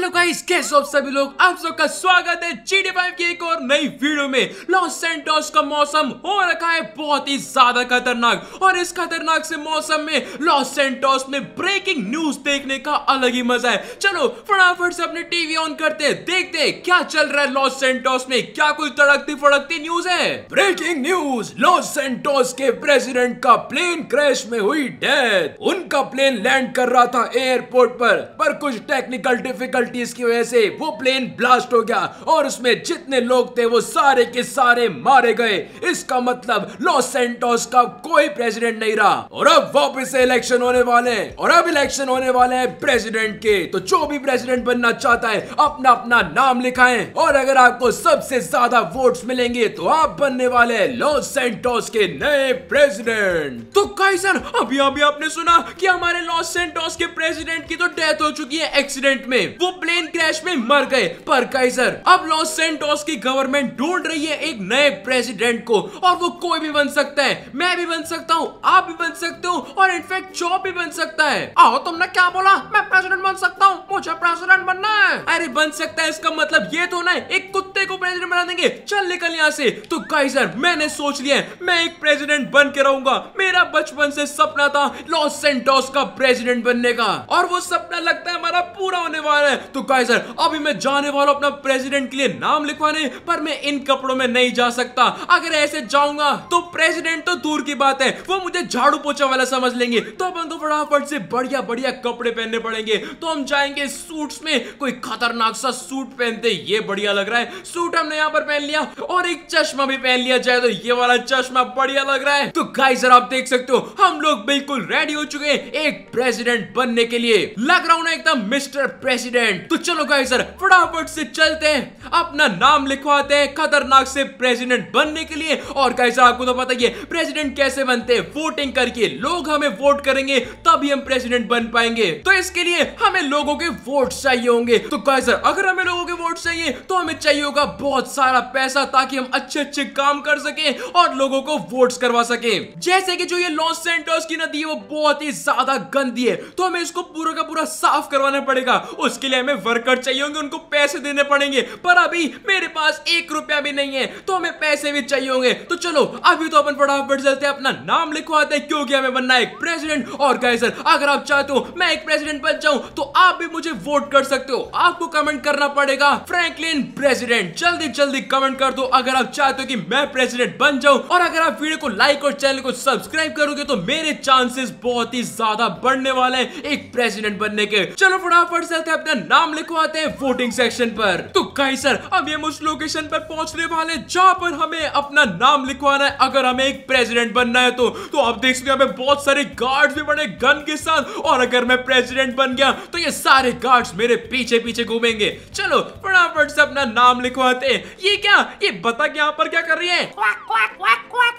Hello guys कैसे हो आप सभी लोग आप सबका स्वागत है जीडी फाइव की एक और नई वीडियो में लॉस सेंटोस का मौसम हो रखा है बहुत ही ज्यादा खतरनाक और इस खतरनाक से मौसम में लॉस सेंटोस में ब्रेकिंग न्यूज देखने का अलग ही मजा है चलो फटाफट से अपने टीवी ऑन करते हैं देखते हैं क्या चल रहा है लॉस सेंटोस में क्या कोई तड़कती फड़कती न्यूज है ब्रेकिंग न्यूज लॉस सेंटोस के प्रेसिडेंट का प्लेन क्रैश में हुई डेथ उनका प्लेन लैंड कर रहा था एयरपोर्ट पर, पर कुछ टेक्निकल डिफिकल्ट पेनल्टीज की वजह से वो प्लेन ब्लास्ट हो गया और उसमें जितने लोग थे वो सारे के सारे मारे गए इसका मतलब लॉस सेंटोस का कोई प्रेसिडेंट नहीं रहा और अब वापस से इलेक्शन होने वाले हैं और अब इलेक्शन होने वाले हैं प्रेसिडेंट के तो जो भी प्रेसिडेंट बनना चाहता है अपना अपना नाम लिखाए और अगर आपको सबसे ज्यादा वोट मिलेंगे तो आप बनने वाले लॉस सेंटोस के नए प्रेसिडेंट तो कई सर अभी अभी आपने सुना कि हमारे लॉस सेंटोस के प्रेसिडेंट की तो डेथ हो चुकी है एक्सीडेंट में वो प्लेन क्रैश में मर गए पर कैसर अब लॉस सेंटोस की गवर्नमेंट ढूंढ रही है एक नए प्रेसिडेंट को और वो कोई भी बन सकता है मैं भी बन सकता हूँ आप भी बन सकते हो और इनफेक्ट जॉब भी बन सकता है आओ तुमने क्या बोला मैं प्रेसिडेंट बन सकता हूँ मुझे प्रेसिडेंट बनना है अरे बन सकता है इसका मतलब ये तो ना एक कुत्ते को प्रेसिडेंट बना देंगे चल निकल यहाँ से तो कैसर मैंने सोच लिया मैं एक प्रेसिडेंट बन के रहूंगा मेरा बचपन से सपना था लॉस सेंटोस का प्रेसिडेंट बनने का और वो सपना लगता है हमारा पूरा होने वाला है तो कैसर अभी मैं जाने वाला अपना प्रेसिडेंट के लिए नाम लिखवाने पर मैं इन कपड़ों में नहीं जा सकता अगर ऐसे जाऊंगा तो प्रेसिडेंट तो दूर की बात है वो मुझे झाड़ू पोछा वाला समझ लेंगे तो अपन तो फटाफट से बढ़िया बढ़िया कपड़े पहनने पड़ेंगे तो हम जाएंगे सूट्स में कोई खतरनाक सा सूट पहनते ये बढ़िया लग रहा है सूट हमने यहाँ पर पहन लिया और एक चश्मा भी पहन लिया जाए तो ये वाला चश्मा बढ़िया लग रहा है तो गाइस आप देख सकते हो हम लोग बिल्कुल रेडी हो चुके हैं एक प्रेसिडेंट बनने के लिए लग रहा हूं ना एकदम मिस्टर प्रेसिडेंट प्रेसिडेंट तो चलो गाइस सर फटाफट से चलते हैं अपना नाम लिखवाते हैं खतरनाक से प्रेसिडेंट बनने के लिए और गाइस सर आपको तो पता ही है प्रेसिडेंट कैसे बनते हैं वोटिंग करके लोग हमें वोट करेंगे तभी हम प्रेसिडेंट बन पाएंगे तो इसके लिए हमें लोगों के वोट चाहिए होंगे तो गाइस सर अगर हमें लोगों के वोट चाहिए तो हमें चाहिए होगा बहुत सारा पैसा ताकि हम अच्छे अच्छे काम कर सके और लोगों को वोट करवा सके जैसे की जो ये लॉस सेंटर्स की नदी है वो बहुत ही ज्यादा गंदी है तो हमें इसको पूरा का पूरा साफ करवाना पड़ेगा उसके लिए हमें वर्कर चाहिए होंगे उनको पैसे देने पड़ेंगे पर अभी मेरे पास एक रुपया भी नहीं है तो हमें पैसे भी चाहिए होंगे तो चलो अभी तो अपन फटाफट चलते हैं अपना नाम लिखवाते हैं क्योंकि हमें बनना है एक प्रेसिडेंट और कहे सर अगर आप चाहते हो मैं एक प्रेसिडेंट बन जाऊं तो आप भी मुझे वोट कर सकते हो आपको कमेंट करना पड़ेगा फ्रैंकलिन प्रेसिडेंट जल्दी जल्दी कमेंट कर दो अगर आप चाहते हो कि मैं प्रेसिडेंट बन जाऊं और अगर आप वीडियो को लाइक और चैनल को सब्सक्राइब करोगे तो मेरे चांसेस बहुत ही ज्यादा बढ़ने वाले हैं एक प्रेसिडेंट बनने के चलो फटाफट चलते अपना नाम लिखवाते हैं वोटिंग सेक्शन पर तो कई सर अब हम उस लोकेशन पर पहुंचने वाले जहां पर हमें अपना नाम लिखवाना है अगर हमें एक प्रेसिडेंट बनना है तो तो आप देख सकते हैं बहुत सारे गार्ड्स भी बड़े गन के साथ और अगर मैं प्रेसिडेंट बन गया तो ये सारे गार्ड्स मेरे पीछे पीछे घूमेंगे चलो फटाफट से अपना नाम लिखवाते हैं ये क्या ये बतख यहाँ पर क्या कर रही है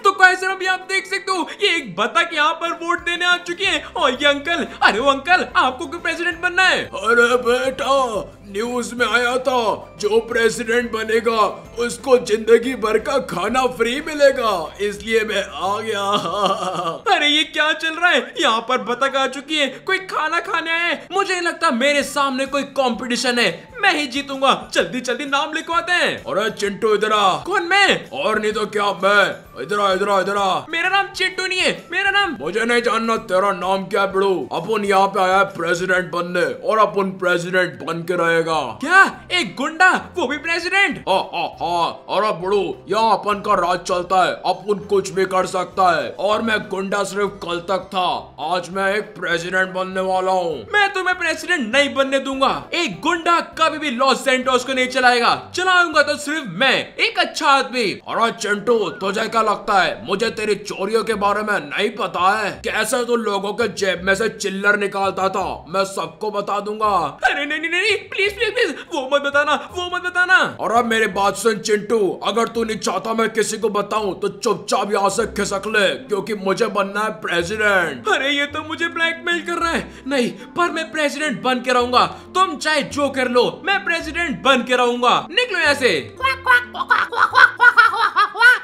तो क्वाक, सर अभी आप देख सकते हो ये एक बतख यहाँ पर वोट देने आ चुकी है और ये अंकल अरे वो अंकल आपको क्यों प्रेसिडेंट बनना है अरे बेटा after न्यूज में आया था जो प्रेसिडेंट बनेगा उसको जिंदगी भर का खाना फ्री मिलेगा इसलिए मैं आ गया अरे ये क्या चल रहा है यहाँ पर बतख आ चुकी है कोई खाना खाने आया है मुझे नहीं लगता मेरे सामने कोई कंपटीशन है मैं ही जीतूंगा जल्दी जल्दी नाम लिखवाते हैं और चिंटू इधर आ कौन मैं और नहीं तो क्या मैं इधर आ इधर आ इधर आ मेरा नाम चिंटू नहीं है मेरा नाम मुझे नहीं जानना तेरा नाम क्या बड़ू बिड़ू अपन यहाँ पे आया है प्रेसिडेंट बनने और अपन प्रेसिडेंट बन के रहे जाएगा क्या एक गुंडा वो भी प्रेसिडेंट और हाँ, हाँ, हाँ अरे बड़ू यहाँ अपन का राज चलता है अपन कुछ भी कर सकता है और मैं गुंडा सिर्फ कल तक था आज मैं एक प्रेसिडेंट बनने वाला हूँ मैं तुम्हें प्रेसिडेंट नहीं बनने दूंगा एक गुंडा कभी भी लॉस सेंटोस को नहीं चलाएगा चलाऊंगा तो सिर्फ मैं एक अच्छा आदमी और चिंटू तुझे क्या लगता है मुझे तेरी चोरियों के बारे में नहीं पता है कैसे तू लोगों के जेब में से चिल्लर निकालता था मैं सबको बता दूंगा अरे नहीं नहीं नहीं प्लीज प्लीज प्लीज प्लीज वो मत बताना वो मत बताना और अब मेरी बात सुन चिंटू अगर तू नहीं चाहता मैं किसी को बताऊं तो चुपचाप यहाँ से खिसक ले क्योंकि मुझे बनना है प्रेसिडेंट अरे ये तो मुझे ब्लैकमेल कर रहा है नहीं पर मैं प्रेसिडेंट बन के रहूंगा तुम चाहे जो कर लो मैं प्रेसिडेंट बन के रहूंगा निकलो क्वाक से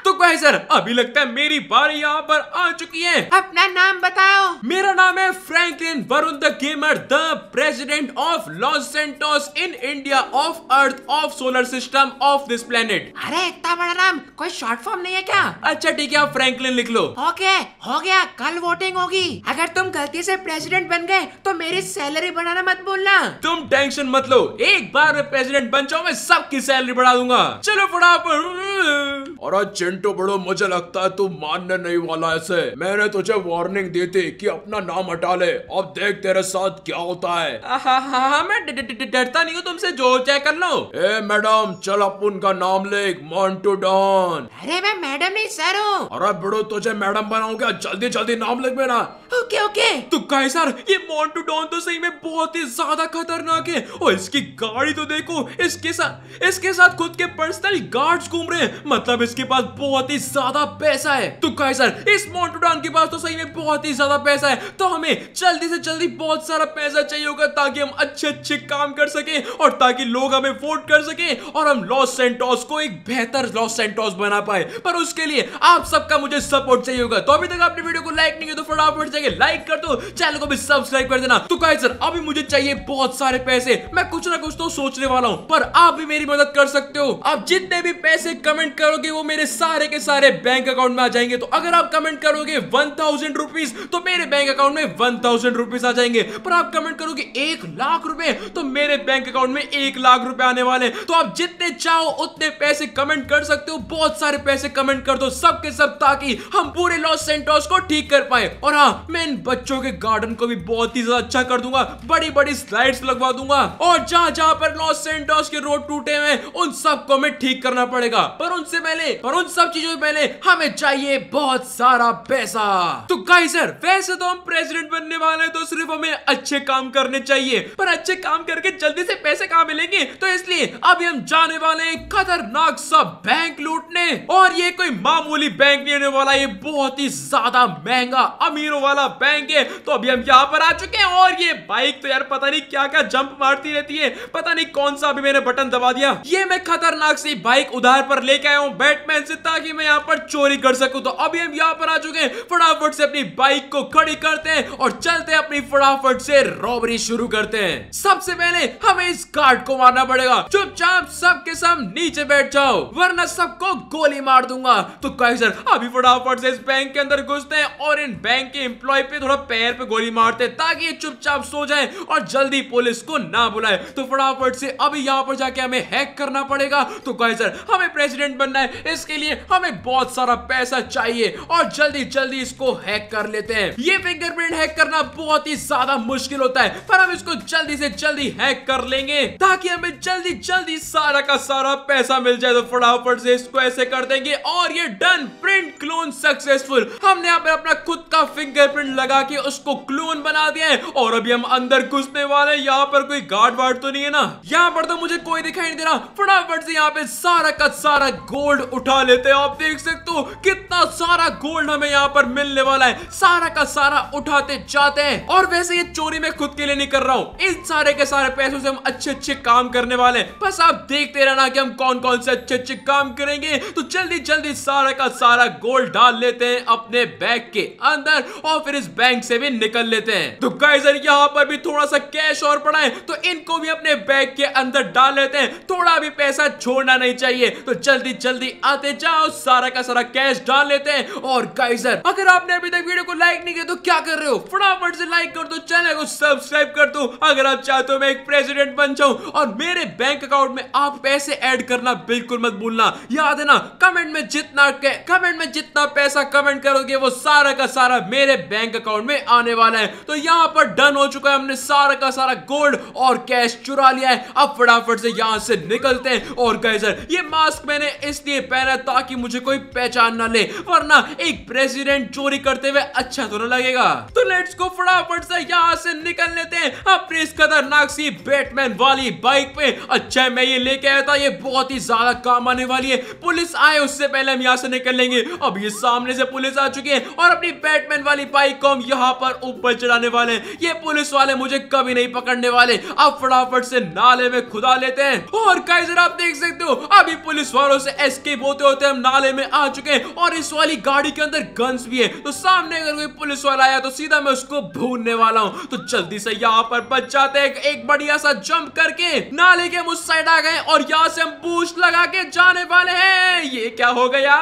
तो भाई सर अभी लगता है मेरी बारी यहाँ पर आ चुकी है अपना नाम बताओ मेरा नाम है Franklin Varun the gamer the president of Los Santos in India of Earth of solar system of this planet अरे इतना बड़ा नाम कोई शॉर्ट फॉर्म नहीं है क्या अच्छा ठीक है आप फ्रैंकलिन लिख लो ओके हो गया कल वोटिंग होगी अगर तुम गलती से प्रेसिडेंट बन गए तो मेरी सैलरी बढ़ाना मत बोलना तुम टेंशन मत लो एक बार प्रेसिडेंट बन जाओ मैं सबकी सैलरी बढ़ा दूंगा चलो फटाफट और आज चिंटू बड़ो मुझे लगता है तू मानने नहीं वाला ऐसे मैंने तुझे वार्निंग दी थी कि अपना नाम हटा ले अब देख तेरे साथ क्या होता है डरता नहीं हूँ तुमसे जो चाहे कर लो ए मैडम चल अपन का नाम ले मोन्टू डॉन अरे मैं मैडम नहीं सर हूँ अरे बड़ो तुझे मैडम बनाऊंगा जल्दी जल्दी नाम लिख मेरा ओके ओके तो कहे सर ये मोन्टू डॉन तो सही में बहुत ही ज्यादा खतरनाक है और इसकी गाड़ी तो देखो इसके साथ इसके साथ खुद के पर्सनल गार्ड्स घूम रहे हैं मतलब इसके पास बहुत ही ज्यादा पैसा है तो कहे सर इस मोटोडॉन के पास तो सही में बहुत ही ज्यादा पैसा है तो हमें जल्दी से जल्दी बहुत सारा पैसा चाहिए होगा ताकि हम अच्छे अच्छे काम कर सके और ताकि लोग हमें वोट कर सके और हम लॉस सेंटोस को एक बेहतर लॉस सेंटोस बना पाए पर उसके लिए आप सबका मुझे सपोर्ट चाहिए होगा तो अभी तक आपने वीडियो को लाइक नहीं किया तो फटाफट जाके लाइक कर दो चैनल को भी सब्सक्राइब कर देना तो कहे सर अभी मुझे चाहिए बहुत सारे पैसे मैं कुछ ना कुछ तो सोचने वाला हूँ पर आप भी मेरी मदद कर सकते हो आप जितने भी पैसे कमेंट करोगे वो वो मेरे सारे के सारे बैंक अकाउंट में आ जाएंगे तो अगर आप कमेंट करोगे वन थाउजेंड रुपीज तो मेरे बैंक अकाउंट में वन थाउजेंड रुपीज आ जाएंगे पर आप कमेंट करोगे एक लाख रुपए तो मेरे बैंक अकाउंट में एक लाख रुपए आने वाले तो आप जितने चाहो उतने पैसे कमेंट कर सकते हो बहुत सारे पैसे कमेंट कर दो सबके सब ताकि हम पूरे लॉस सेंटोस को ठीक कर पाए और हाँ मैं इन बच्चों के गार्डन को भी बहुत ही ज्यादा अच्छा कर दूंगा बड़ी बड़ी स्लाइड्स लगवा दूंगा और जहां जहां पर लॉस सेंटोस के रोड टूटे हुए उन सबको मैं ठीक करना पड़ेगा पर उनसे पहले और पर उन सब चीजों से पहले हमें चाहिए बहुत सारा पैसा तो गाई सर वैसे तो हम प्रेसिडेंट बनने वाले हैं तो सिर्फ हमें अच्छे काम करने चाहिए पर अच्छे काम करके जल्दी से पैसे कहाँ मिलेंगे तो इसलिए अभी हम जाने वाले हैं खतरनाक सब बैंक लूटने और ये कोई मामूली बैंक नहीं होने वाला ये बहुत ही ज्यादा महंगा अमीरों वाला बैंक है तो अभी हम यहाँ पर आ चुके हैं और ये बाइक तो यार पता नहीं क्या क्या जंप मारती रहती है पता नहीं कौन सा अभी मैंने बटन दबा दिया ये मैं खतरनाक सी बाइक उधार पर लेके आया हूँ बैठ बैटमैन से ताकि मैं यहाँ पर चोरी कर सकूं तो अभी हम यहाँ पर आ चुके हैं फटाफट से अपनी बाइक को खड़ी करते हैं और चलते हैं अपनी फटाफट से रॉबरी शुरू करते हैं सबसे पहले हमें इस कार्ड को मारना पड़ेगा चुपचाप सबके सब नीचे बैठ जाओ वरना सबको गोली मार दूंगा तो कई सर अभी फटाफट से इस बैंक के अंदर घुसते हैं और इन बैंक के एम्प्लॉय पे थोड़ा पैर पे गोली मारते हैं ताकि ये चुपचाप सो जाए और जल्दी पुलिस को ना बुलाए तो फटाफट से अभी यहाँ पर जाके हमें हैक करना पड़ेगा तो कई सर हमें प्रेसिडेंट बनना है इसके लिए हमें बहुत सारा पैसा चाहिए और जल्दी जल्दी इसको हैक कर लेते हैं ये फिंगरप्रिंट हैक करना बहुत ही ज्यादा मुश्किल होता है पर हम इसको जल्दी से जल्दी हैक कर लेंगे ताकि हमें जल्दी जल्दी सारा का सारा पैसा मिल जाए तो फटाफट से इसको ऐसे कर देंगे और ये डन प्रिंट क्लोन सक्सेसफुल हमने यहाँ पर अपना खुद का फिंगरप्रिंट लगा के उसको क्लोन बना दिया है और अभी हम अंदर घुसने वाले हैं यहाँ पर कोई गार्ड वार्ड तो नहीं है ना यहाँ पर तो मुझे कोई दिखाई नहीं दे रहा फटाफट से यहाँ पे सारा का सारा गोल्ड उठा लेते हैं आप देख सकते हो कितना सारा गोल्ड हमें यहाँ पर मिलने वाला है सारा का सारा उठाते जाते हैं और वैसे ये चोरी मैं खुद के लिए नहीं कर रहा हूँ इन सारे के सारे पैसों से हम अच्छे अच्छे काम करने वाले बस आप देखते रहना की हम कौन कौन से अच्छे अच्छे काम करेंगे तो जल्दी जल्दी सारा का सारा गोल्ड डाल लेते हैं अपने बैग के अंदर और फिर इस बैंक से भी निकल लेते हैं तो गाइजर यहाँ पर भी थोड़ा सा कैश और पड़ा है तो इनको भी अपने बैग के अंदर डाल लेते हैं थोड़ा भी पैसा छोड़ना नहीं चाहिए तो जल्दी जल्दी आते जाओ सारा का सारा कैश डाल लेते हैं और गाइजर अगर आपने अभी तक वीडियो को लाइक नहीं किया तो क्या कर रहे हो फटाफट से लाइक कर दो चैनल को सब्सक्राइब कर दो अगर आप चाहते हो मैं एक प्रेसिडेंट बन जाऊं और मेरे बैंक अकाउंट में आप पैसे ऐड करना बिल्कुल मत भूलना याद है ना कमेंट में जितना कमेंट में जितना पैसा कमेंट करोगे वो सारा का सारा मेरे बैंक अकाउंट में आने वाला है तो यहाँ पर डन हो चुका है हमने सारा का सारा गोल्ड और कैश चुरा लिया है अब फटाफट से यहाँ से निकलते हैं और गाइजर ये मास्क मैंने इसलिए पहना ताकि मुझे कोई पहचान ना ले वरना एक प्रेसिडेंट चोरी करते हुए अच्छा तो ना लगेगा तो लेट्स को फटाफट से यहाँ से निकल लेते हैं अपनी इस खतरनाक सी बैटमैन वाली बाइक पे अच्छा है मैं ये लेके आया था ये बहुत ही ज्यादा काम आने वाली है पुलिस आए उससे पहले हम यहाँ से निकल लेंगे अब ये सामने से पुलिस आ चुकी है और अपनी बैटमैन वाली बाइक को हम यहाँ पर ऊपर चढ़ाने वाले हैं ये पुलिस वाले मुझे कभी नहीं पकड़ने वाले अब फटाफट से नाले में खुदा लेते हैं और कई आप देख सकते हो अभी पुलिस वालों से एस्केप करीब होते होते हम नाले में आ चुके हैं और इस वाली गाड़ी के अंदर गन्स भी है तो सामने अगर कोई पुलिस वाला आया तो सीधा मैं उसको भूनने वाला हूँ तो जल्दी से यहाँ पर बच जाते हैं एक बढ़िया सा जंप करके नाले के हम उस साइड आ गए और यहाँ से हम बूस्ट लगा के जाने वाले है ये क्या हो गया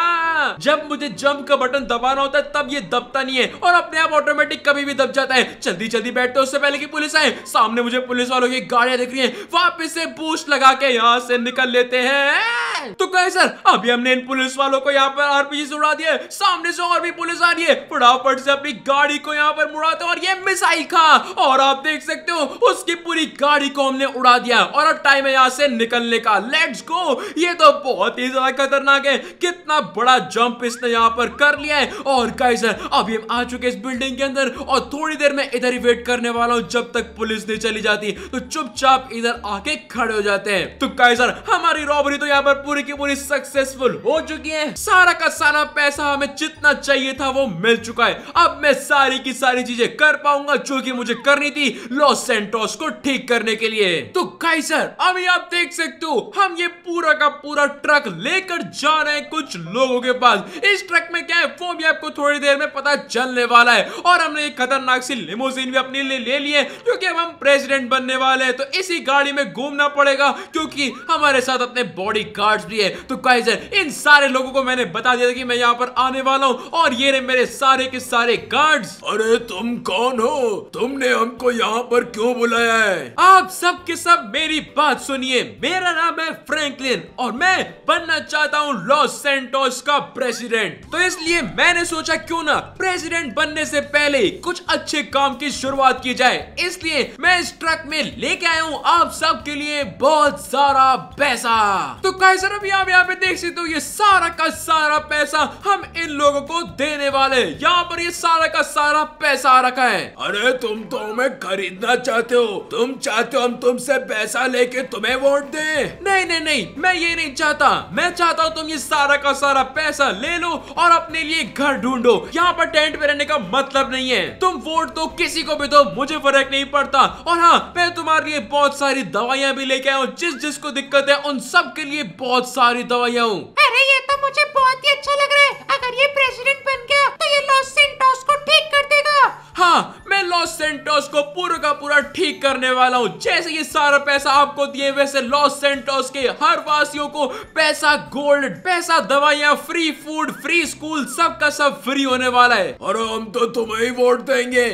जब मुझे जंप का बटन दबाना होता है तब ये दबता नहीं है और अपने आप ऑटोमेटिक कभी भी दब जाता है जल्दी जल्दी बैठते उससे पहले की पुलिस आए सामने मुझे पुलिस वालों की गाड़ियां दिख रही है वापिस से बूस्ट लगा के यहाँ से निकल लेते हैं तो कहे सर अब अभी हमने इन पुलिस वालों को यहाँ पर आरपीजी से उड़ा दिया सामने से और भी पुलिस आ रही है फटाफट से अपनी गाड़ी को यहाँ पर मुड़ाते और ये मिसाइल खा और आप देख सकते हो उसकी पूरी गाड़ी को हमने उड़ा दिया और अब टाइम है यहाँ से निकलने का लेट्स गो ये तो बहुत ही ज्यादा खतरनाक है कितना बड़ा जंप इसने यहाँ पर कर लिया है और गाइस अभी हम आ चुके इस बिल्डिंग के अंदर और थोड़ी देर में इधर ही वेट करने वाला हूँ जब तक पुलिस नहीं चली जाती तो चुपचाप इधर आके खड़े हो जाते हैं तो गाइस हमारी रॉबरी तो यहाँ पर पूरी की पूरी सक्सेस सक्सेसफुल हो चुकी हैं सारा का सारा पैसा हमें जितना चाहिए था वो मिल चुका है अब मैं सारी की सारी चीजें कर पाऊंगा जो की मुझे करनी थी लॉस सेंटोस को ठीक करने के लिए तो कई सर अभी आप देख सकते हो हम ये पूरा का पूरा ट्रक लेकर जा रहे हैं कुछ लोगों के पास इस ट्रक में क्या है वो भी आपको थोड़ी देर में पता चलने वाला है और हमने एक खतरनाक सी लिमोसिन भी अपने लिए ले लिए क्योंकि अब हम प्रेसिडेंट बनने वाले हैं तो इसी गाड़ी में घूमना पड़ेगा क्योंकि हमारे साथ अपने बॉडी गार्ड्स भी है तो कैसे इन सारे लोगों को मैंने बता दिया था कि मैं यहाँ पर आने वाला हूँ और ये रहे मेरे सारे के सारे गार्ड्स अरे तुम कौन हो तुमने हमको यहाँ पर क्यों बुलाया है आप सब के सब मेरी बात सुनिए मेरा नाम है फ्रैंकलिन और मैं बनना चाहता हूँ लॉस सेंटोस का प्रेसिडेंट तो इसलिए मैंने सोचा क्यों ना प्रेसिडेंट बनने से पहले कुछ अच्छे काम की शुरुआत की जाए इसलिए मैं इस ट्रक में लेके आया हूँ आप सब के लिए बहुत सारा पैसा तो कैसे अभी आप यहाँ पे देख सकते सकते तो ये सारा का सारा पैसा हम इन लोगों को देने वाले यहाँ पर ये सारा का सारा पैसा आ रखा है अरे तुम तो हमें खरीदना चाहते हो तुम चाहते हो हम तुमसे पैसा लेके तुम्हें वोट दे नहीं नहीं नहीं मैं ये नहीं चाहता मैं चाहता हूँ तुम ये सारा का सारा पैसा ले लो और अपने लिए घर ढूंढो यहाँ पर टेंट में रहने का मतलब नहीं है तुम वोट दो किसी को भी दो मुझे फर्क नहीं पड़ता और हाँ मैं तुम्हारे लिए बहुत सारी दवाइयाँ भी लेके आया हूँ जिस जिसको दिक्कत है उन सब के लिए बहुत सारी दवाइयाँ हूँ अरे ये तो मुझे बहुत ही अच्छा लग रहा है अगर ये प्रेसिडेंट बन गया तो ये लॉस सेंटोस को ठीक कर देगा हाँ मैं लॉस सेंटोस को पूरा का पूरा ठीक करने वाला हूँ जैसे ये सारा पैसा आपको दिए वैसे लॉस सेंटोस के हर वासियों को पैसा गोल्ड पैसा दवाइयाँ फ्री फूड फ्री स्कूल सब का सब फ्री होने वाला है और हम तो तुम्हें ही वोट देंगे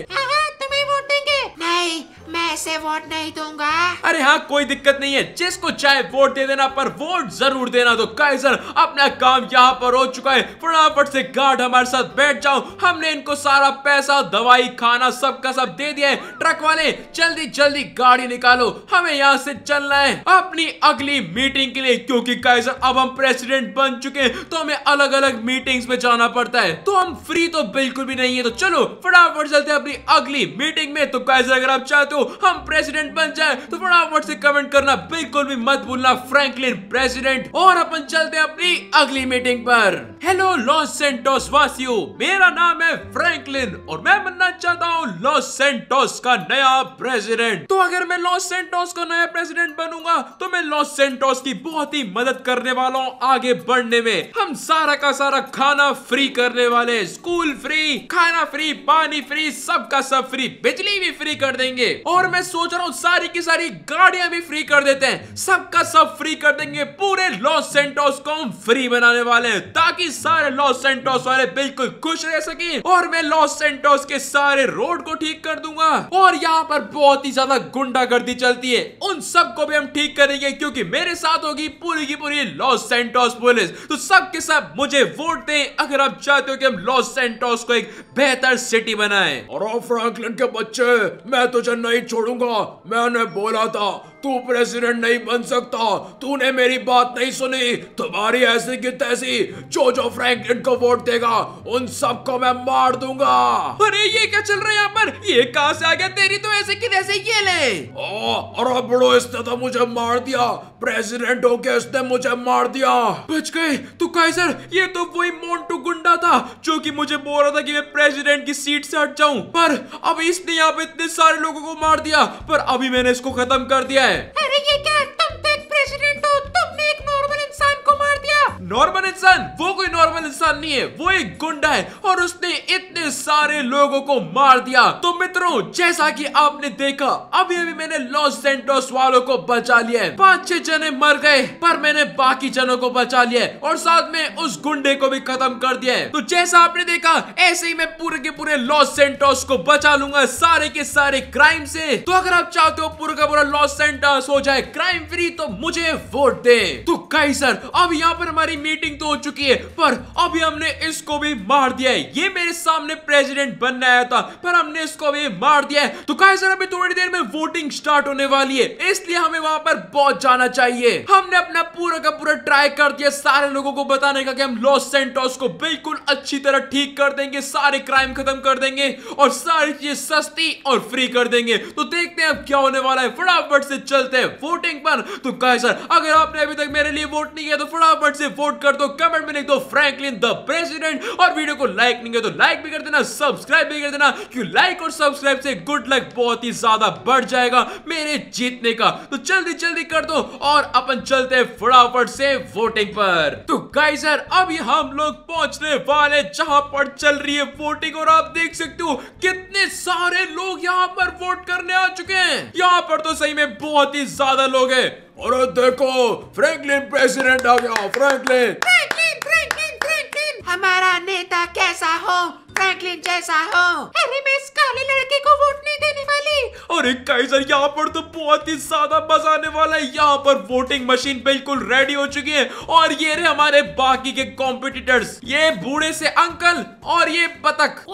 ऐसे वोट नहीं दूंगा अरे हाँ कोई दिक्कत नहीं है जिसको चाहे वोट दे देना पर वोट जरूर देना तो कैसर अपना काम यहाँ पर हो चुका है फटाफट से गार्ड हमारे साथ बैठ जाओ हमने इनको सारा पैसा दवाई खाना सब का सब दे दिया है ट्रक वाले जल्दी जल्दी गाड़ी निकालो हमें यहाँ से चलना है अपनी अगली मीटिंग के लिए क्योंकि कैसर अब हम प्रेसिडेंट बन चुके हैं तो हमें अलग अलग मीटिंग्स में जाना पड़ता है तो हम फ्री तो बिल्कुल भी नहीं है तो चलो फटाफट चलते अपनी अगली मीटिंग में तो कैसर अगर आप चाहते हो हम प्रेसिडेंट बन जाए तो फटाफट से कमेंट करना बिल्कुल भी मत भूलना फ्रैंकलिन प्रेसिडेंट और अपन चलते हैं अपनी अगली मीटिंग पर हेलो लॉस सेंटोस वासियों मेरा नाम है फ्रैंकलिन और मैं बनना चाहता हूँ लॉस सेंटोस का नया प्रेसिडेंट तो अगर मैं लॉस सेंटोस का नया प्रेसिडेंट बनूंगा तो मैं लॉस सेंटोस की बहुत ही मदद करने वाला हूँ आगे बढ़ने में हम सारा का सारा खाना फ्री करने वाले स्कूल फ्री खाना फ्री पानी फ्री सबका सब फ्री बिजली भी फ्री कर देंगे और मैं सोच रहा हूँ सारी की सारी गाड़ियां भी फ्री कर देते हैं सबका सब फ्री कर देंगे पूरे लॉस सेंटोस को हम फ्री बनाने वाले हैं ताकि सारे लॉस सेंटोस वाले बिल्कुल खुश रह सके और मैं लॉस सेंटोस के सारे रोड को ठीक कर दूंगा और यहाँ पर बहुत ही ज्यादा गुंडागर्दी चलती है उन सबको भी हम ठीक करेंगे क्योंकि मेरे साथ होगी पूरी की पूरी लॉस सेंटोस पुलिस तो सबके सब मुझे वोट दे अगर आप चाहते हो कि हम लॉस सेंटोस को एक बेहतर सिटी बनाए और फ्रैंकलिन के बच्चे मैं तो चेन्नई छोड़ छोड़ूंगा मैंने बोला था तू प्रेसिडेंट नहीं बन सकता तूने मेरी बात नहीं सुनी तुम्हारी ऐसी की तैसी जो जो फ्रैंकलिन को वोट देगा उन सबको मैं मार दूंगा अरे ये क्या चल रहा है यहाँ पर ये कहा से आ गया तेरी तो ऐसे की तैसे ये ले ओ अरे बड़ो इसने तो मुझे मार दिया प्रेसिडेंट गया इसने मुझे मार दिया बच गए तो काइजर ये तो वही मोन्टू गुंडा था जो कि मुझे बोल रहा था कि मैं प्रेसिडेंट की सीट से हट जाऊं पर अब इसने यहाँ पे इतने सारे लोगों को मार दिया पर अभी मैंने इसको खत्म कर दिया है Hé, Harry, je kan, eh, president, eh, tot me, Norbert. इंसान को मार दिया नॉर्मल इंसान वो कोई नॉर्मल इंसान नहीं है वो एक गुंडा है और उसने इतने सारे लोगों को मार दिया तो मित्रों जैसा कि आपने देखा अभी अभी मैंने लॉस सेंटोस वालों को बचा लिया है छह जने मर गए पर मैंने बाकी जनों को बचा लिया है और साथ में उस गुंडे को भी खत्म कर दिया है तो जैसा आपने देखा ऐसे ही मैं पूरे के पूरे लॉस सेंटोस को बचा लूंगा सारे के सारे क्राइम से तो अगर आप चाहते हो पूरा का पूरा लॉस सेंटोस हो जाए क्राइम फ्री तो मुझे वोट दे तो कई सर अब यहाँ पर हमारी मीटिंग तो हो चुकी है पर अभी हमने इसको भी मार दिया है ये मेरे सामने प्रेसिडेंट बनने आया था पर हमने इसको भी मार दिया है तो कहा सर अभी थोड़ी देर में वोटिंग स्टार्ट होने वाली है इसलिए हमें वहाँ पर बहुत जाना चाहिए हमने अपना पूरा का पूरा ट्राई कर दिया सारे लोगों को बताने का कि हम लॉस सेंटोस को बिल्कुल अच्छी तरह ठीक कर देंगे सारे क्राइम खत्म कर देंगे और सारी चीजें सस्ती और फ्री कर देंगे तो देखते हैं अब क्या होने वाला है फटाफट से चलते हैं वोटिंग पर तो कहे सर अगर आपने अभी तक मेरे लिए वोट नहीं किया तो फटाफट से वोट कर दो कमेंट में लिख दो फ्रैंकलिन द प्रेसिडेंट और वीडियो को लाइक नहीं किया तो लाइक भी कर देना सब्सक्राइब भी कर देना क्यों लाइक और सब्सक्राइब से गुड लक बहुत ही ज्यादा बढ़ जाएगा मेरे जीतने का तो जल्दी जल्दी कर दो और अपन चलते हैं फटाफट से वोटिंग पर तो गाइस सर अभी हम लोग पहुंचने वाले जहां पर चल रही है वोटिंग और आप देख सकते हो कितने सारे लोग यहां पर वोट करने आ चुके हैं यहां पर तो सही में बहुत ही ज्यादा लोग हैं और देखो फ्रैंकलिन प्रेसिडेंट आ गया फ्रैंकलिन फ्रैंकलिन फ्रैंकलिन फ्रैंकलिन हमारा नेता कैसा हो फ्रैंकलिन जैसा हो अरे मैं इस काले लड़के को वोट नहीं देने वाली अरे काइजर यहाँ पर तो बहुत ही ज्यादा मजा आने वाला है यहाँ पर वोटिंग मशीन बिल्कुल रेडी हो चुकी है और ये रहे हमारे बाकी के कॉम्पिटिटर्स ये बूढ़े से अंकल और ये बतख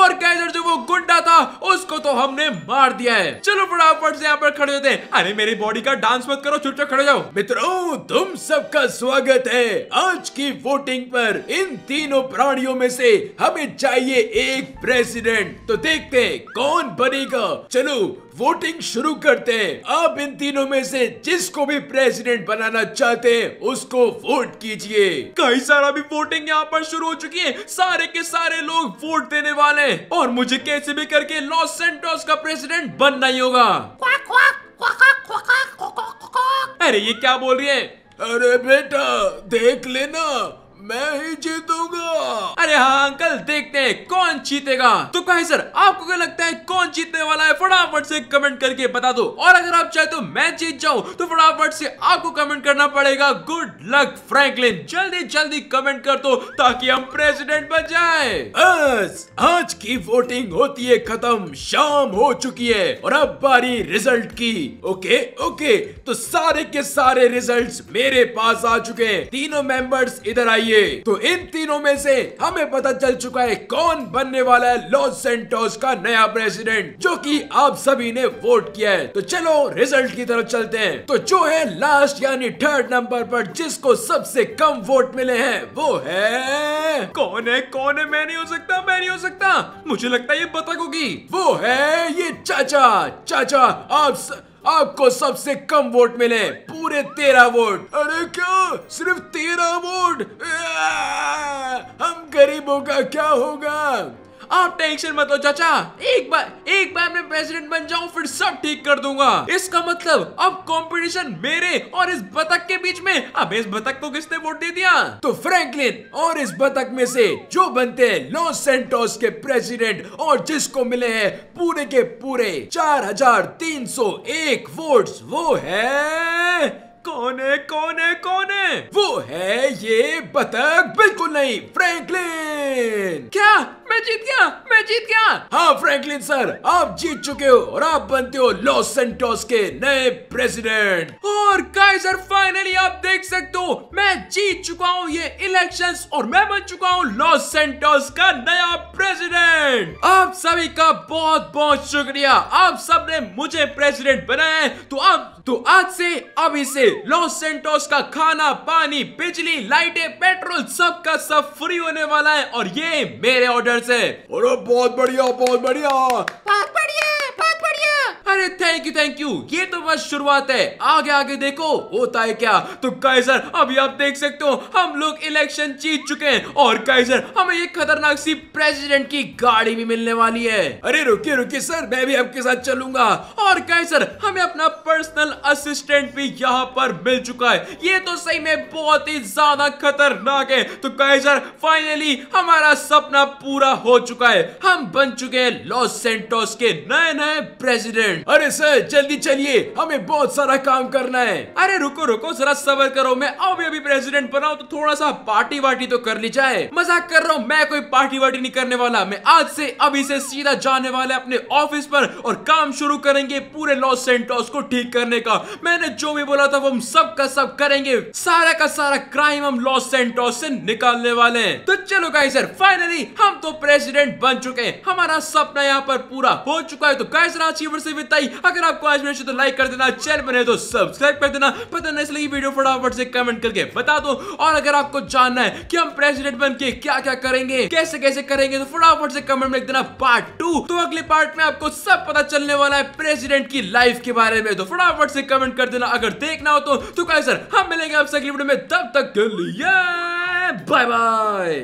और कैजर जो वो गुंडा था उसको तो हमने मार दिया है चलो फटाफट से यहाँ पर खड़े होते हैं अरे मेरी बॉडी का डांस मत करो चुपचाप खड़े जाओ मित्रों तुम सबका स्वागत है आज की वोटिंग पर इन तीनों प्राणियों में से हमें चाहिए एक प्रेसिडेंट तो देखते हैं कौन बनेगा चलो वोटिंग शुरू करते हैं आप इन तीनों में से जिसको भी प्रेसिडेंट बनाना चाहते हैं उसको वोट कीजिए कई सारा भी वोटिंग यहाँ पर शुरू हो चुकी है सारे के सारे लोग वोट देने वाले हैं और मुझे कैसे भी करके लॉस सेंटोस का प्रेसिडेंट बनना ही होगा अरे ये क्या बोल रही है अरे बेटा देख लेना मैं ही जीतूंगा अरे हाँ अंकल देखते हैं कौन जीतेगा तो कहीं सर आपको क्या लगता है कौन जीतने वाला है फटाफट से कमेंट करके बता दो और अगर आप चाहे तो मैं जीत जाऊँ तो फटाफट से आपको कमेंट करना पड़ेगा गुड लक फ्रैंकलिन जल्दी जल्दी कमेंट कर दो ताकि हम प्रेसिडेंट बन जाए आज की वोटिंग होती है खत्म शाम हो चुकी है और अब बारी रिजल्ट की ओके ओके तो सारे के सारे रिजल्ट मेरे पास आ चुके हैं तीनों मेंबर्स इधर आइए चाहिए तो इन तीनों में से हमें पता चल चुका है कौन बनने वाला है लॉस सेंटोस का नया प्रेसिडेंट जो कि आप सभी ने वोट किया है तो चलो रिजल्ट की तरफ चलते हैं तो जो है लास्ट यानी थर्ड नंबर पर जिसको सबसे कम वोट मिले हैं वो है कौन है कौन है मैं नहीं हो सकता मैं नहीं हो सकता मुझे लगता है ये बतख होगी वो है ये चाचा चाचा आप स... आपको सबसे कम वोट मिले पूरे तेरह वोट अरे क्या सिर्फ तेरह वोट हम गरीबों का क्या होगा आप टेंशन मत लो चाचा एक बार एक बार मैं प्रेसिडेंट बन जाऊँ फिर सब ठीक कर दूंगा इसका मतलब अब कंपटीशन मेरे और इस बतख के बीच में अब इस बतख को किसने वोट दे दिया तो फ्रैंकलिन और इस बतख में से जो बनते हैं लॉस सेंटोस के प्रेसिडेंट और जिसको मिले हैं पूरे के पूरे चार हजार तीन सौ एक वोट वो है कौन है कौन है कौन है वो है ये बतख बिल्कुल नहीं फ्रैंकलिन क्या मैं जीत गया मैं जीत गया हाँ फ्रैंकलिन सर आप जीत चुके हो और आप बनते हो लॉस सेंटोस के नए प्रेसिडेंट और काइजर फाइनली आप देख सकते हो मैं जीत चुका हूँ ये इलेक्शंस और मैं बन चुका हूँ लॉस सेंटोस का नया प्रेसिडेंट आप सभी का बहुत बहुत शुक्रिया आप सबने मुझे प्रेसिडेंट बनाया है तो आप तो आज से अब इसे लॉस सेंटोस का खाना पानी बिजली लाइटें पेट्रोल सब का सब फ्री होने वाला है और ये मेरे ऑर्डर से और बहुत बढ़िया बहुत बढ़िया बहुत बढ़िया अरे थैंक यू थैंक यू ये तो बस शुरुआत है आगे आगे देखो होता है क्या तो कैसर अभी आप देख सकते हो हम लोग इलेक्शन जीत चुके हैं और कैसर हमें एक खतरनाक सी प्रेसिडेंट की गाड़ी भी मिलने वाली है अरे रुकिए रुकिए सर मैं भी आपके साथ चलूंगा और कैसर हमें अपना पर्सनल असिस्टेंट भी यहाँ पर मिल चुका है ये तो सही में बहुत ही ज्यादा खतरनाक है तो कैसर फाइनली हमारा सपना पूरा हो चुका है हम बन चुके हैं लॉस सेंटोस के नए नए प्रेसिडेंट अरे सर जल्दी चलिए हमें बहुत सारा काम करना है अरे रुको रुको जरा सबर करो मैं अभी अभी प्रेसिडेंट बनाऊ तो थोड़ा सा पार्टी वार्टी तो कर ली जाए मजाक कर रहा हूँ मैं कोई पार्टी वार्टी नहीं करने वाला मैं आज से अभी से सीधा जाने वाला अपने ऑफिस पर और काम शुरू करेंगे पूरे लॉस सेंटोस को ठीक करने का मैंने जो भी बोला था वो हम सब का सब करेंगे सारा का सारा क्राइम हम लॉस सेंटोस से निकालने वाले हैं तो चलो गाइस सर फाइनली हम तो प्रेसिडेंट बन चुके हैं हमारा सपना यहाँ पर पूरा हो चुका है तो गाइस रांची से बिताई अगर आपको आज मेरा तो लाइक कर देना चैनल बने तो सब्सक्राइब कर देना पता नहीं इसलिए वीडियो फटाफट से कमेंट करके बता दो और अगर आपको जानना है कि हम प्रेसिडेंट बन के क्या क्या करेंगे कैसे कैसे करेंगे तो फटाफट से कमेंट में लिख देना पार्ट टू तो अगले पार्ट में आपको सब पता चलने वाला है प्रेसिडेंट की लाइफ के बारे में तो फटाफट से कमेंट कर देना अगर देखना हो तो, तो सर हम मिलेंगे आपसे अगले वीडियो में तब तक के लिए बाय बाय